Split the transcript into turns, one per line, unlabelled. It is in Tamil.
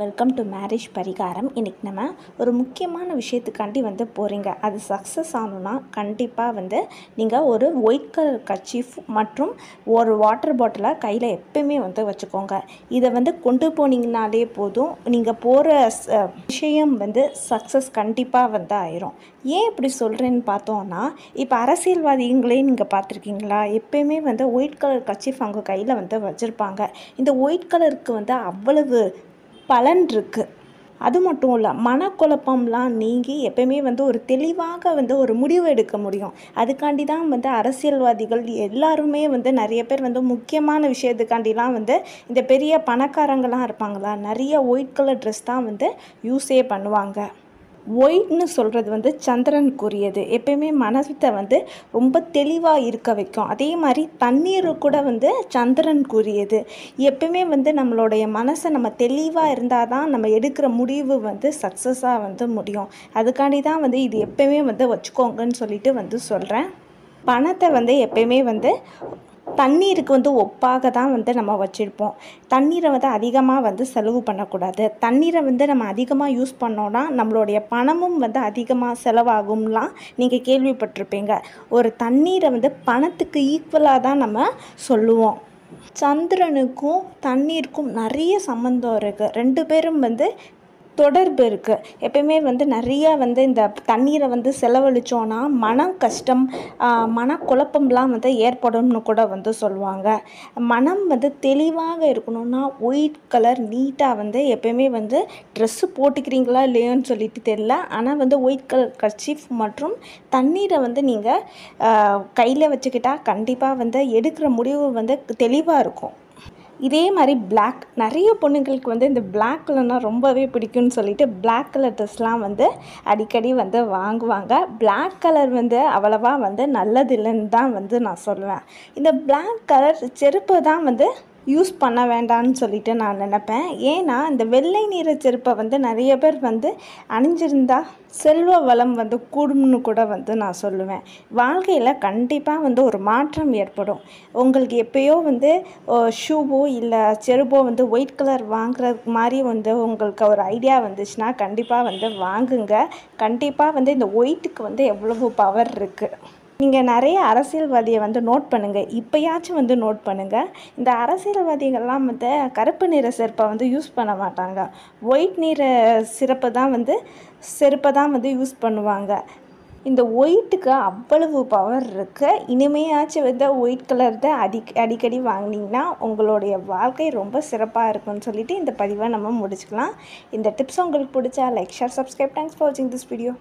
வெல்கம் டு மேரேஜ் பரிகாரம் இன்றைக்கி நம்ம ஒரு முக்கியமான விஷயத்துக்காண்டி வந்து போகிறீங்க அது சக்ஸஸ் ஆகணும்னா கண்டிப்பாக வந்து நீங்கள் ஒரு ஒயிட் கலர் கர்ச்சீஃப் மற்றும் ஒரு வாட்டர் பாட்டிலை கையில் எப்பயுமே வந்து வச்சுக்கோங்க இதை வந்து கொண்டு போனீங்கனாலே போதும் நீங்கள் போகிற விஷயம் வந்து சக்ஸஸ் கண்டிப்பாக வந்து ஆயிரும் ஏன் இப்படி சொல்கிறேன்னு பார்த்தோன்னா இப்போ அரசியல்வாதிகளே நீங்கள் பார்த்துருக்கீங்களா எப்பயுமே வந்து ஒயிட் கலர் கர்ச்சீஃப் அவங்க கையில் வந்து வச்சுருப்பாங்க இந்த ஒயிட் கலருக்கு வந்து அவ்வளவு பலன் இருக்குது அது மட்டும் இல்லை மனக்குழப்பம்லாம் நீங்கி எப்பயுமே வந்து ஒரு தெளிவாக வந்து ஒரு முடிவு எடுக்க முடியும் அதுக்காண்டி தான் வந்து அரசியல்வாதிகள் எல்லாருமே வந்து நிறைய பேர் வந்து முக்கியமான விஷயத்துக்காண்டிலாம் வந்து இந்த பெரிய பணக்காரங்களாம் இருப்பாங்களா நிறைய ஒயிட் கலர் ட்ரெஸ் தான் வந்து யூஸே பண்ணுவாங்க ஒயிட்னு சொல்கிறது வந்து சந்திரனுக்குரியது எப்பயுமே மனசத்தை வந்து ரொம்ப தெளிவாக இருக்க வைக்கும் அதே மாதிரி தண்ணீர் கூட வந்து சந்திரனுக்குரியது எப்பயுமே வந்து நம்மளுடைய மனசை நம்ம தெளிவாக இருந்தால் தான் நம்ம எடுக்கிற முடிவு வந்து சக்ஸஸாக வந்து முடியும் அதுக்காண்டி தான் வந்து இது எப்பயுமே வந்து வச்சுக்கோங்கன்னு சொல்லிட்டு வந்து சொல்கிறேன் பணத்தை வந்து எப்பயுமே வந்து தண்ணீருக்கு வந்து ஒப்பாக தான் வந்து நம்ம வச்சுருப்போம் தண்ணீரை வந்து அதிகமாக வந்து செலவு பண்ணக்கூடாது தண்ணீரை வந்து நம்ம அதிகமாக யூஸ் பண்ணோன்னா நம்மளுடைய பணமும் வந்து அதிகமாக செலவாகும்லாம் நீங்கள் கேள்விப்பட்டிருப்பீங்க ஒரு தண்ணீரை வந்து பணத்துக்கு ஈக்குவலாக தான் நம்ம சொல்லுவோம் சந்திரனுக்கும் தண்ணீருக்கும் நிறைய சம்மந்தம் இருக்குது ரெண்டு பேரும் வந்து தொடர்பு இருக்குது எப்பயுமே வந்து நிறையா வந்து இந்த தண்ணீரை வந்து செலவழித்தோன்னா மன கஷ்டம் மனக்குழப்பம்லாம் வந்து ஏற்படும்னு கூட வந்து சொல்லுவாங்க மனம் வந்து தெளிவாக இருக்கணும்னா ஒயிட் கலர் நீட்டாக வந்து எப்பயுமே வந்து ட்ரெஸ்ஸு போட்டுக்கிறீங்களா இல்லையோன்னு சொல்லிட்டு தெரில ஆனால் வந்து ஒயிட் கலர் கர்ச்சீஃப் மற்றும் தண்ணீரை வந்து நீங்கள் கையில் வச்சுக்கிட்டால் கண்டிப்பாக வந்து எடுக்கிற முடிவு வந்து தெளிவாக இருக்கும் இதே மாதிரி பிளாக் நிறைய பொண்ணுங்களுக்கு வந்து இந்த பிளாக் கலர்னால் ரொம்பவே பிடிக்கும்னு சொல்லிட்டு பிளாக் கலர் ட்ரெஸ்லாம் வந்து அடிக்கடி வந்து வாங்குவாங்க பிளாக் கலர் வந்து அவ்வளவா வந்து நல்லதில்லைன்னு தான் வந்து நான் சொல்லுவேன் இந்த பிளாக் கலர் செருப்பு தான் வந்து யூஸ் பண்ண வேண்டாம்னு சொல்லிட்டு நான் நினப்பேன் ஏன்னா இந்த வெள்ளை நிற செருப்பை வந்து நிறைய பேர் வந்து அணிஞ்சிருந்தால் செல்வ வளம் வந்து கூடும்னு கூட வந்து நான் சொல்லுவேன் வாழ்க்கையில் கண்டிப்பாக வந்து ஒரு மாற்றம் ஏற்படும் உங்களுக்கு எப்போயோ வந்து ஷூவோ இல்லை செருப்போ வந்து ஒயிட் கலர் வாங்குறது மாதிரி வந்து உங்களுக்கு ஒரு ஐடியா வந்துச்சுன்னா கண்டிப்பாக வந்து வாங்குங்க கண்டிப்பாக வந்து இந்த ஒயிட்டுக்கு வந்து எவ்வளவு பவர் இருக்குது நீங்கள் நிறைய அரசியல்வாதியை வந்து நோட் பண்ணுங்கள் இப்போயாச்சும் வந்து நோட் பண்ணுங்கள் இந்த அரசியல்வாதிகள்லாம் வந்து கருப்பு நிற செருப்பை வந்து யூஸ் பண்ண மாட்டாங்க ஒயிட் நிற சிறப்பை தான் வந்து செருப்பை தான் வந்து யூஸ் பண்ணுவாங்க இந்த ஒயிட்டுக்கு அவ்வளவு பவர் இருக்கு இனிமையாச்சும் வந்து ஒயிட் கலர் தான் அடி அடிக்கடி வாங்கினீங்கன்னா உங்களுடைய வாழ்க்கை ரொம்ப சிறப்பாக இருக்கும்னு சொல்லிவிட்டு இந்த பதிவை நம்ம முடிச்சுக்கலாம் இந்த டிப்ஸ் உங்களுக்கு பிடிச்சா like share subscribe thanks for வாட்சிங் திஸ் வீடியோ